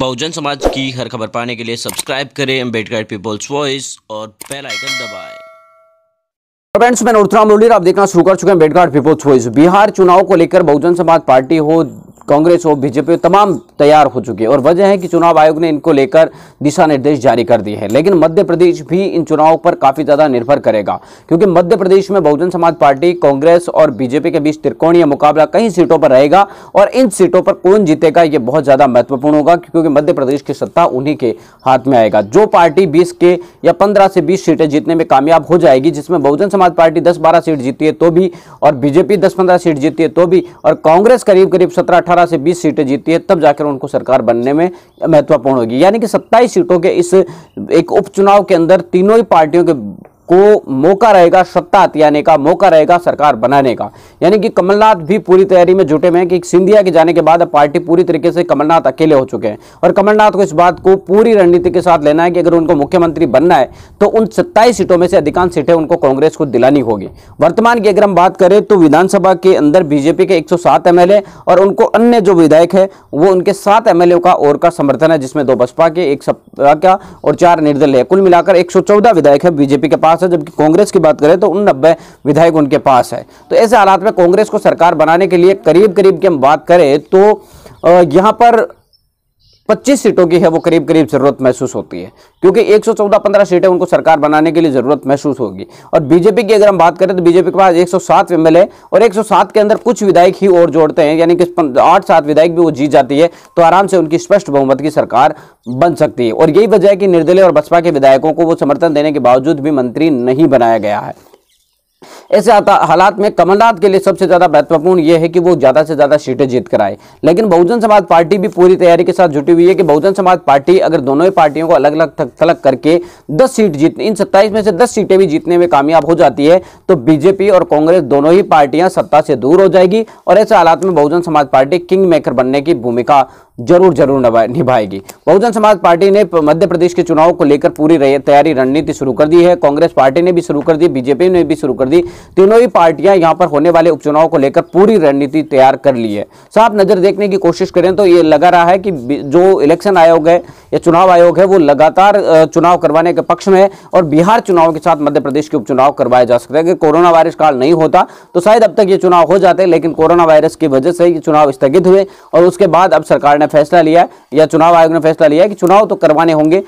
बहुजन समाज की हर खबर पाने के लिए सब्सक्राइब करें अम्बेडकर पीपल्स वॉइस और बेल आइकन दबाएं। तो फ्रेंड्स मैं उत्तराम लोलियर आप देखना शुरू कर चुके हैं बेडगार्ड पीपल्स वॉइस बिहार चुनाव को लेकर बहुजन समाज पार्टी हो कांग्रेस हो बीजेपी हो तमाम तैयार हो चुके और वजह है कि चुनाव आयोग ने इनको लेकर दिशा निर्देश जारी कर दिए हैं लेकिन मध्य प्रदेश भी इन चुनावों पर काफ़ी ज़्यादा निर्भर करेगा क्योंकि मध्य प्रदेश में बहुजन समाज पार्टी कांग्रेस और बीजेपी के बीच त्रिकोणीय मुकाबला कई सीटों पर रहेगा और इन सीटों पर कौन जीतेगा ये बहुत ज़्यादा महत्वपूर्ण होगा क्योंकि मध्य प्रदेश की सत्ता उन्हीं के हाथ में आएगा जो पार्टी बीस के या पंद्रह से बीस सीटें जीतने में कामयाब हो जाएगी जिसमें बहुजन समाज पार्टी दस बारह सीट जीती है तो भी और बीजेपी दस पंद्रह सीट जीती है तो भी और कांग्रेस करीब करीब सत्रह अठारह से बीस सीटें जीती है तब जाकर उनको सरकार बनने में महत्वपूर्ण होगी यानी कि सत्ताईस सीटों के इस एक उपचुनाव के अंदर तीनों ही पार्टियों के को मौका रहेगा सत्ता हथियाने का मौका रहेगा सरकार बनाने का यानी कि कमलनाथ भी पूरी तैयारी में जुटे हुए हैं कि सिंधिया के जाने के बाद पार्टी पूरी तरीके से कमलनाथ अकेले हो चुके हैं और कमलनाथ को इस बात को पूरी रणनीति के साथ लेना है कि अगर उनको मुख्यमंत्री बनना है तो उन सत्ताईस सीटों में से अधिकांश सीटें उनको कांग्रेस को दिलानी होगी वर्तमान की अगर हम बात करें तो विधानसभा के अंदर बीजेपी के एक एमएलए और उनको अन्य जो विधायक है वो उनके सात एमएलए का और का समर्थन है जिसमें दो बसपा के एक सपा का और चार निर्दलीय कुल मिलाकर एक विधायक है बीजेपी के पास है जबकि कांग्रेस की बात करें तो उन नब्बे विधायक उनके पास है तो ऐसे हालात में कांग्रेस को सरकार बनाने के लिए करीब करीब की हम बात करें तो यहाँ पर पच्चीस सीटों की है वो करीब करीब ज़रूरत महसूस होती है क्योंकि एक सौ चौदह पंद्रह सीटें उनको सरकार बनाने के लिए ज़रूरत महसूस होगी और बीजेपी की अगर हम बात करें तो बीजेपी के पास एक सौ सात एमएलए और एक सौ सात के अंदर कुछ विधायक ही और जोड़ते हैं यानी कि आठ सात विधायक भी वो जीत जाती है तो आराम से उनकी स्पष्ट बहुमत की सरकार बन सकती है और यही वजह है कि निर्दलीय और बसपा के विधायकों को वो समर्थन देने के बावजूद भी मंत्री नहीं बनाया गया है ऐसे हालात में कमलनाथ के लिए सबसे ज़्यादा महत्वपूर्ण यह है कि वो ज़्यादा से ज़्यादा सीटें जीत कर आए लेकिन बहुजन समाज पार्टी भी पूरी तैयारी के साथ जुटी हुई है कि बहुजन समाज पार्टी अगर दोनों ही पार्टियों को अलग अलग थलग करके 10 सीट जीत इन 27 में से 10 सीटें भी जीतने में कामयाब हो जाती है तो बीजेपी और कांग्रेस दोनों ही पार्टियां सत्ता से दूर हो जाएगी और ऐसे हालात में बहुजन समाज पार्टी किंग मेकर बनने की भूमिका जरूर जरूर निभाएगी बहुजन समाज पार्टी ने मध्य प्रदेश के चुनाव को लेकर पूरी तैयारी रणनीति शुरू कर दी है कांग्रेस पार्टी ने भी शुरू कर दी बीजेपी ने भी शुरू कर दी तीनों ही पार्टियां यहां पर होने वाले उपचुनाव को लेकर पूरी रणनीति तैयार कर ली है साफ नजर देखने की कोशिश करें तो ये लगा रहा है कि जो इलेक्शन आयोग है या चुनाव आयोग है वो लगातार चुनाव करवाने के पक्ष में है और बिहार चुनाव के साथ मध्य प्रदेश के उपचुनाव करवाया जा सकता है अगर कोरोना वायरस काल नहीं होता तो शायद अब तक ये चुनाव हो जाते लेकिन कोरोना वायरस की वजह से ये चुनाव स्थगित हुए और उसके बाद अब सरकार ने फैसला लिया या चुनाव आयोग ने फैसला लिया कि चुनाव तो करवाने होंगे